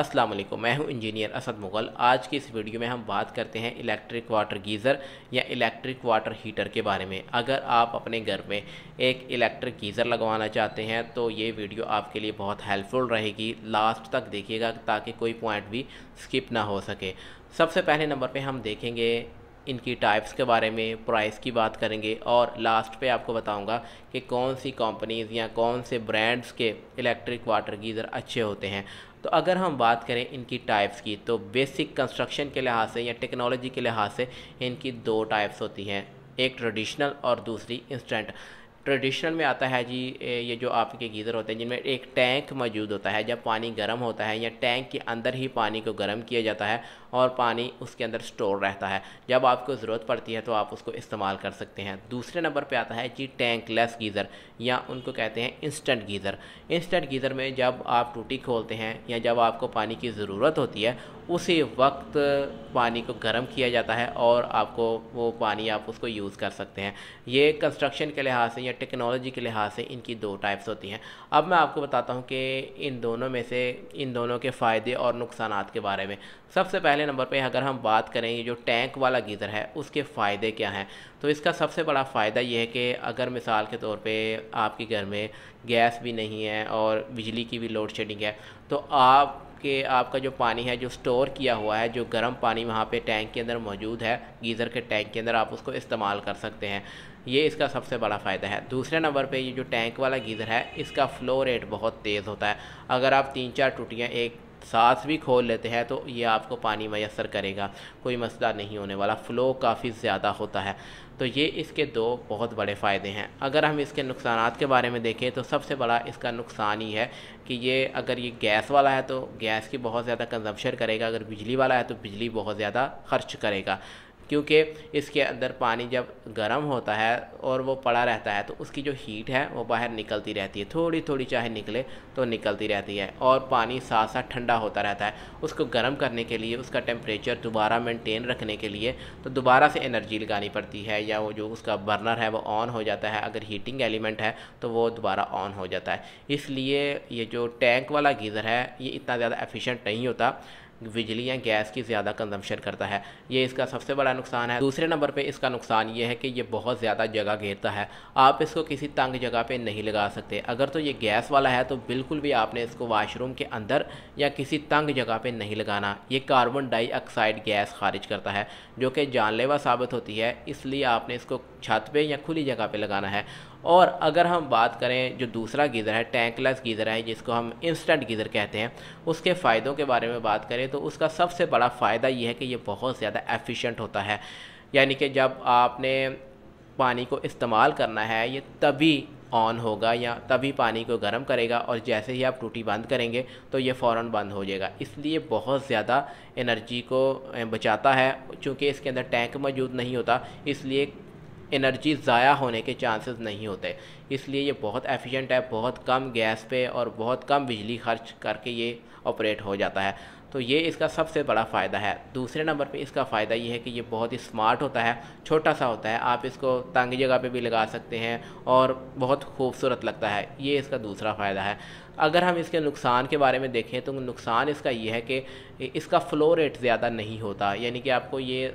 अस्सलाम वालेकुम मैं हूं इंजीनियर असद मुग़ल आज की इस वीडियो में हम बात करते हैं इलेक्ट्रिक वाटर गीज़र या इलेक्ट्रिक वाटर हीटर के बारे में अगर आप अपने घर में एक इलेक्ट्रिक गीज़र लगवाना चाहते हैं तो ये वीडियो आपके लिए बहुत हेल्पफुल रहेगी लास्ट तक देखिएगा ताकि कोई पॉइंट भी स्किप ना हो सके सबसे पहले नंबर पर हम देखेंगे इनकी टाइप्स के बारे में प्राइस की बात करेंगे और लास्ट पे आपको बताऊंगा कि कौन सी कंपनीज़ या कौन से ब्रांड्स के इलेक्ट्रिक वाटर गीज़र अच्छे होते हैं तो अगर हम बात करें इनकी टाइप्स की तो बेसिक कंस्ट्रक्शन के लिहाज से या टेक्नोलॉजी के लिहाज से इनकी दो टाइप्स होती हैं एक ट्रेडिशनल और दूसरी इंस्टेंट ट्रेडिशनल में आता है जी ये जो आपके गीज़र होते हैं जिनमें एक टैंक मौजूद होता है जब पानी गर्म होता है या टैंक के अंदर ही पानी को गर्म किया जाता है और पानी उसके अंदर स्टोर रहता है जब आपको ज़रूरत पड़ती है तो आप उसको इस्तेमाल कर सकते हैं दूसरे नंबर पर आता है जी टैंकलेस गीज़र या उनको कहते हैं इंस्टेंट गीज़र इंस्टेंट गीज़र में जब आप टूटी खोलते हैं या जब आपको पानी की ज़रूरत होती है उसी वक्त पानी को गर्म किया जाता है और आपको वो पानी आप उसको यूज़ कर सकते हैं ये कंस्ट्रक्शन के लिहाज से या टेक्नोलॉजी के लिहाज से इनकी दो टाइप्स होती हैं अब मैं आपको बताता हूँ कि इन दोनों में से इन दोनों के फ़ायदे और नुकसान के बारे में सबसे पहले पहले नंबर पे अगर हम बात करें ये जो टैंक वाला गीज़र है उसके फ़ायदे क्या हैं तो इसका सबसे बड़ा फ़ायदा ये है कि अगर मिसाल के तौर पे आपके घर में गैस भी नहीं है और बिजली की भी लोड शेडिंग है तो आप कि आपका जो पानी है जो स्टोर किया हुआ है जो गर्म पानी वहाँ पे टैंक के अंदर मौजूद है गीज़र के टैंक के अंदर आप उसको इस्तेमाल कर सकते हैं ये इसका सबसे बड़ा फ़ायदा है दूसरे नंबर पे ये जो टैंक वाला गीज़र है इसका फ़्लो रेट बहुत तेज़ होता है अगर आप तीन चार टूटियाँ एक साथ भी खोल लेते हैं तो ये आपको पानी मैसर करेगा कोई मसला नहीं होने वाला फ़्लो काफ़ी ज़्यादा होता है तो ये इसके दो बहुत बड़े फ़ायदे हैं अगर हम इसके नुकसान के बारे में देखें तो सबसे बड़ा इसका नुकसान ही है कि ये अगर ये गैस वाला है तो गैस की बहुत ज़्यादा कंजम्पशन करेगा अगर बिजली वाला है तो बिजली बहुत ज़्यादा खर्च करेगा क्योंकि इसके अंदर पानी जब गर्म होता है और वो पड़ा रहता है तो उसकी जो हीट है वो बाहर निकलती रहती है थोड़ी थोड़ी चाहे निकले तो निकलती रहती है और पानी साथ साथ ठंडा होता रहता है उसको गर्म करने के लिए उसका टेम्परेचर दोबारा मेंटेन रखने के लिए तो दोबारा से एनर्जी लगानी पड़ती है या वो जो उसका बर्नर है वो ऑन हो जाता है अगर हीटिंग एलिमेंट है तो वो दोबारा ऑन हो जाता है इसलिए ये जो टैंक वाला गीज़र है ये इतना ज़्यादा एफ़िशेंट नहीं होता बिजली या गैस की ज़्यादा कंजम्पशन करता है ये इसका सबसे बड़ा नुकसान है दूसरे नंबर पर इसका नुकसान ये है कि ये बहुत ज़्यादा जगह घेरता है आप इसको किसी तंग जगह पर नहीं लगा सकते अगर तो ये गैस वाला है तो बिल्कुल भी आपने इसको वाशरूम के अंदर या किसी तंग जगह पर नहीं लगाना ये कार्बन डाइऑक्साइड गैस खारिज करता है जो कि जानलेवा साबित होती है इसलिए आपने इसको छत पे या खुली जगह पे लगाना है और अगर हम बात करें जो दूसरा गीज़र है टैंकलेस गीज़र है जिसको हम इंस्टेंट गीज़र कहते हैं उसके फ़ायदों के बारे में बात करें तो उसका सबसे बड़ा फ़ायदा ये है कि ये बहुत ज़्यादा एफ़िशेंट होता है यानी कि जब आपने पानी को इस्तेमाल करना है ये तभी ऑन होगा या तभी पानी को गर्म करेगा और जैसे ही आप टूटी बंद करेंगे तो ये फ़ौर बंद हो जाएगा इसलिए बहुत ज़्यादा एनर्जी को बचाता है क्योंकि इसके अंदर टैंक मौजूद नहीं होता इसलिए एनर्जी ज़ाया होने के चांसेस नहीं होते इसलिए ये बहुत एफिशिएंट है बहुत कम गैस पे और बहुत कम बिजली खर्च करके ये ऑपरेट हो जाता है तो ये इसका सबसे बड़ा फ़ायदा है दूसरे नंबर पे इसका फ़ायदा ये है कि ये बहुत ही स्मार्ट होता है छोटा सा होता है आप इसको तंग जगह पे भी लगा सकते हैं और बहुत खूबसूरत लगता है ये इसका दूसरा फ़ायदा है अगर हम इसके नुकसान के बारे में देखें तो नुकसान इसका ये है कि इसका फ़्लो रेट ज़्यादा नहीं होता यानी कि आपको ये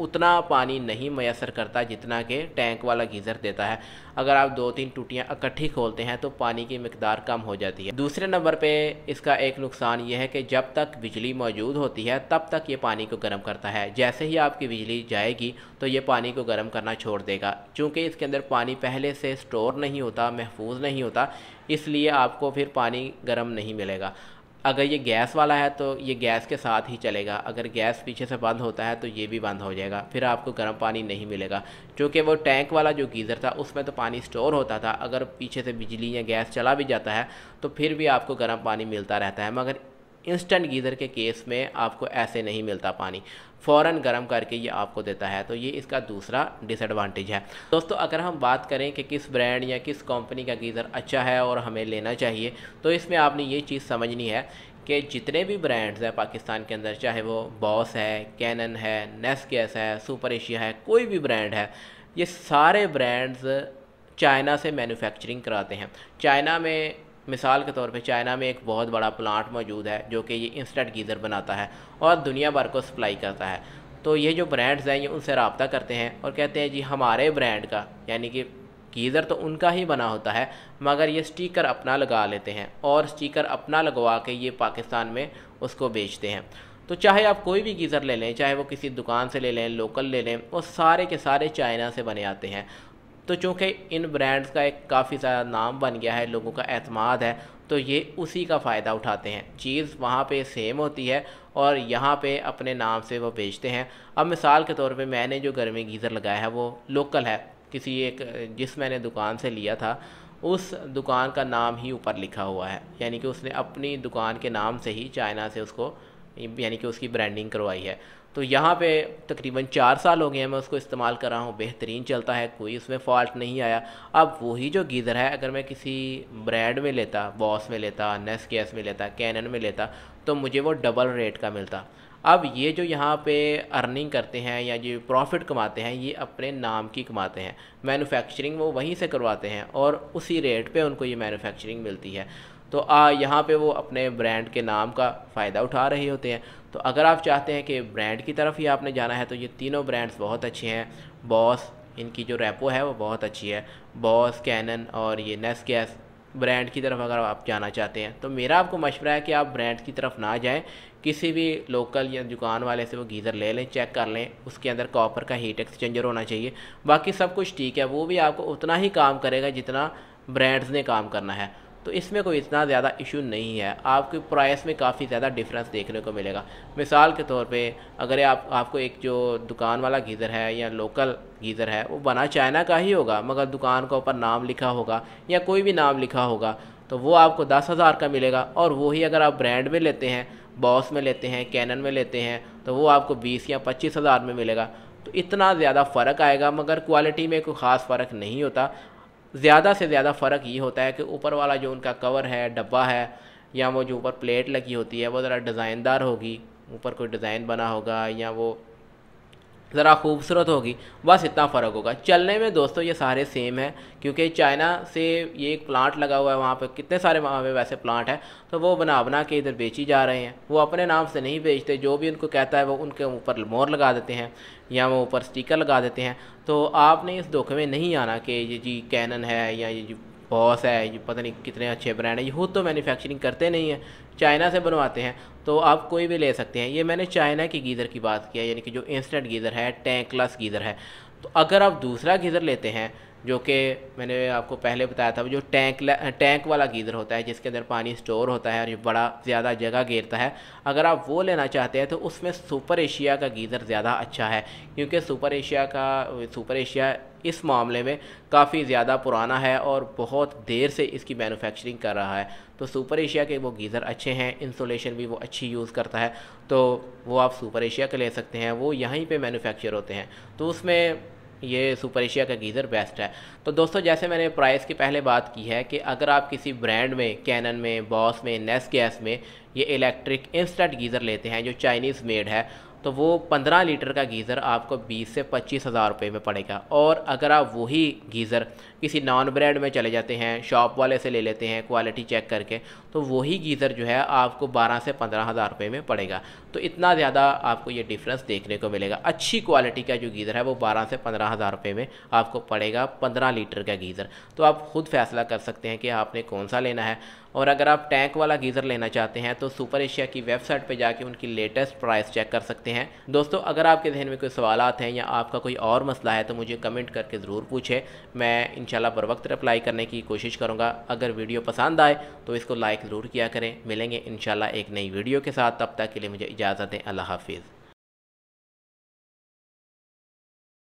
उतना पानी नहीं मैसर करता जितना कि टैंक वाला गीज़र देता है अगर आप दो तीन टूटियाँ इकट्ठी खोलते हैं तो पानी की मकदार कम हो जाती है दूसरे नंबर पे इसका एक नुकसान यह है कि जब तक बिजली मौजूद होती है तब तक ये पानी को गर्म करता है जैसे ही आपकी बिजली जाएगी तो ये पानी को गर्म करना छोड़ देगा चूँकि इसके अंदर पानी पहले से स्टोर नहीं होता महफूज नहीं होता इसलिए आपको फिर पानी गर्म नहीं मिलेगा अगर ये गैस वाला है तो ये गैस के साथ ही चलेगा अगर गैस पीछे से बंद होता है तो ये भी बंद हो जाएगा फिर आपको गर्म पानी नहीं मिलेगा क्योंकि वो टैंक वाला जो गीज़र था उसमें तो पानी स्टोर होता था अगर पीछे से बिजली या गैस चला भी जाता है तो फिर भी आपको गर्म पानी मिलता रहता है मगर इंस्टेंट गीज़र के केस में आपको ऐसे नहीं मिलता पानी फ़ौर गर्म करके ये आपको देता है तो ये इसका दूसरा डिसएडवांटेज है दोस्तों अगर हम बात करें कि किस ब्रांड या किस कंपनी का गीज़र अच्छा है और हमें लेना चाहिए तो इसमें आपने ये चीज़ समझनी है कि जितने भी ब्रांड्स हैं पाकिस्तान के अंदर चाहे वो बॉस है कैनन है नेस्कैस है सुपर एशिया है कोई भी ब्रांड है ये सारे ब्रांड्स चाइना से मैन्युफैक्चरिंग कराते हैं चाइना में मिसाल के तौर पे चाइना में एक बहुत बड़ा प्लांट मौजूद है जो कि ये इंस्टेंट गीज़र बनाता है और दुनिया भर को सप्लाई करता है तो ये जो ब्रांड्स हैं ये उनसे रबता करते हैं और कहते हैं जी हमारे ब्रांड का यानी कि गीज़र तो उनका ही बना होता है मगर ये स्टीकर अपना लगा लेते हैं और स्टीकर अपना लगवा के ये पाकिस्तान में उसको बेचते हैं तो चाहे आप कोई भी गीज़र ले लें चाहे वो किसी दुकान से ले लें लोकल ले लें वो सारे के सारे चाइना से बने आते हैं तो चूँकि इन ब्रांड्स का एक काफ़ी सारा नाम बन गया है लोगों का अतमाद है तो ये उसी का फ़ायदा उठाते हैं चीज़ वहाँ पे सेम होती है और यहाँ पे अपने नाम से वो बेचते हैं अब मिसाल के तौर पे मैंने जो गर्मी गीज़र लगाया है वो लोकल है किसी एक जिस मैंने दुकान से लिया था उस दुकान का नाम ही ऊपर लिखा हुआ है यानी कि उसने अपनी दुकान के नाम से ही चाइना से उसको यानी कि उसकी ब्रांडिंग करवाई है तो यहाँ पे तकरीबन चार साल हो गए हैं मैं उसको इस्तेमाल कर रहा हूँ बेहतरीन चलता है कोई उसमें फॉल्ट नहीं आया अब वही जो गीज़र है अगर मैं किसी ब्रांड में लेता बॉस में लेता नेस गैस में लेता कैनन में लेता तो मुझे वो डबल रेट का मिलता अब ये जो यहाँ पे अर्निंग करते हैं या जो प्रॉफिट कमाते हैं ये अपने नाम की कमाते हैं मैन्युफैक्चरिंग वो वहीं से करवाते हैं और उसी रेट पे उनको ये मैन्युफैक्चरिंग मिलती है तो आ यहाँ पे वो अपने ब्रांड के नाम का फ़ायदा उठा रहे होते हैं तो अगर आप चाहते हैं कि ब्रांड की तरफ ही आपने जाना है तो ये तीनों ब्रांड्स बहुत अच्छे हैं बॉस इनकी जो रेपो है वो बहुत अच्छी है बॉस कैनन और ये नेस गैस ब्रांड की तरफ अगर आप जाना चाहते हैं तो मेरा आपको मशवरा है कि आप ब्रांड की तरफ ना जाएं किसी भी लोकल या दुकान वाले से वो गीज़र ले लें चेक कर लें उसके अंदर कॉपर का हीट एक्सचेंजर होना चाहिए बाकी सब कुछ ठीक है वो भी आपको उतना ही काम करेगा जितना ब्रांड्स ने काम करना है तो इसमें कोई इतना ज़्यादा इशू नहीं है आपके प्राइस में काफ़ी ज़्यादा डिफरेंस देखने को मिलेगा मिसाल के तौर पे अगर आप आपको एक जो दुकान वाला गीज़र है या लोकल गीज़र है वो बना चाइना का ही होगा मगर दुकान के ऊपर नाम लिखा होगा या कोई भी नाम लिखा होगा तो वो आपको दस हज़ार का मिलेगा और वही अगर आप ब्रांड में लेते हैं बॉस में लेते हैं कैनन में लेते हैं तो वो आपको बीस या पच्चीस हज़ार में मिलेगा तो इतना ज़्यादा फ़र्क आएगा मगर क्वालिटी में कोई ख़ास फ़र्क नहीं होता ज़्यादा से ज़्यादा फ़र्क ये होता है कि ऊपर वाला जो उनका कवर है डब्बा है या वो जो ऊपर प्लेट लगी होती है वो ज़रा डिज़ाइनदार होगी ऊपर कोई डिज़ाइन बना होगा या वो ज़रा खूबसूरत होगी बस इतना फ़र्क होगा चलने में दोस्तों ये सारे सेम है क्योंकि चाइना से ये एक प्लांट लगा हुआ है वहाँ पर कितने सारे वहाँ पर वैसे प्लांट हैं तो वो बना बना के इधर बेची जा रहे हैं वो अपने नाम से नहीं बेचते जो भी उनको कहता है वो उनके ऊपर मोर लगा देते हैं या वो ऊपर स्टिकर लगा देते हैं तो आपने इस धोखे में नहीं आना कि ये जी कैनन है या ये जी बॉस है ये पता नहीं कितने अच्छे ब्रांड हैं ये खुद तो मैन्युफैक्चरिंग करते नहीं है चाइना से बनवाते हैं तो आप कोई भी ले सकते हैं ये मैंने चाइना की गीज़र की बात किया यानी कि जो इंस्टेंट गीज़र है टैंकलस गीज़र है तो अगर आप दूसरा गीज़र लेते हैं जो कि मैंने आपको पहले बताया था जो टैंक टैंक वाला गीज़र होता है जिसके अंदर पानी स्टोर होता है और ये बड़ा ज़्यादा जगह घेरता है अगर आप वो लेना चाहते हैं तो उसमें सुपर एशिया का गीज़र ज़्यादा अच्छा है क्योंकि सुपर एशिया का सुपर एशिया इस मामले में काफ़ी ज़्यादा पुराना है और बहुत देर से इसकी मैन्युफैक्चरिंग कर रहा है तो सुपर एशिया के वो गीज़र अच्छे हैं इंसोलेशन भी वो अच्छी यूज़ करता है तो वो आप सुपर एशिया के ले सकते हैं वो यहीं पे मैन्युफैक्चर होते हैं तो उसमें ये सुपर एशिया का गीज़र बेस्ट है तो दोस्तों जैसे मैंने प्राइस की पहले बात की है कि अगर आप किसी ब्रांड में कैनन में बॉस में नेस गैस में ये इलेक्ट्रिक इंस्टेंट गीज़र लेते हैं जो चाइनीज़ मेड है तो वो पंद्रह लीटर का गीज़र आपको बीस से पच्चीस हज़ार रुपये में पड़ेगा और अगर आप वही गीज़र किसी नॉन ब्रांड में चले जाते हैं शॉप वाले से ले लेते हैं क्वालिटी चेक करके तो वही गीज़र जो है आपको बारह से पंद्रह हज़ार रुपये में पड़ेगा तो इतना ज़्यादा आपको ये डिफरेंस देखने को मिलेगा अच्छी क्वालिटी का जो गीज़र है वो बारह से पंद्रह हज़ार रुपये में आपको पड़ेगा पंद्रह लीटर का गीज़र तो आप खुद फैसला कर सकते हैं कि आपने कौन सा लेना है और अगर आप टैंक वाला गीज़र लेना चाहते हैं तो सुपर एशिया की वेबसाइट पर जाके उनकी लेटेस्ट प्राइस चेक कर सकते हैं दोस्तों अगर आपके जहन में कोई सवाल हैं या आपका कोई और मसला है तो मुझे कमेंट करके ज़रूर पूछें मैं इन बर वक्त रिप्लाई करने की कोशिश करूँगा अगर वीडियो पसंद आए तो इसको लाइक ज़रूर किया करें मिलेंगे इंशाल्लाह एक नई वीडियो के साथ तब तक के लिए मुझे इजाज़त दें अल्लाह हाफिज़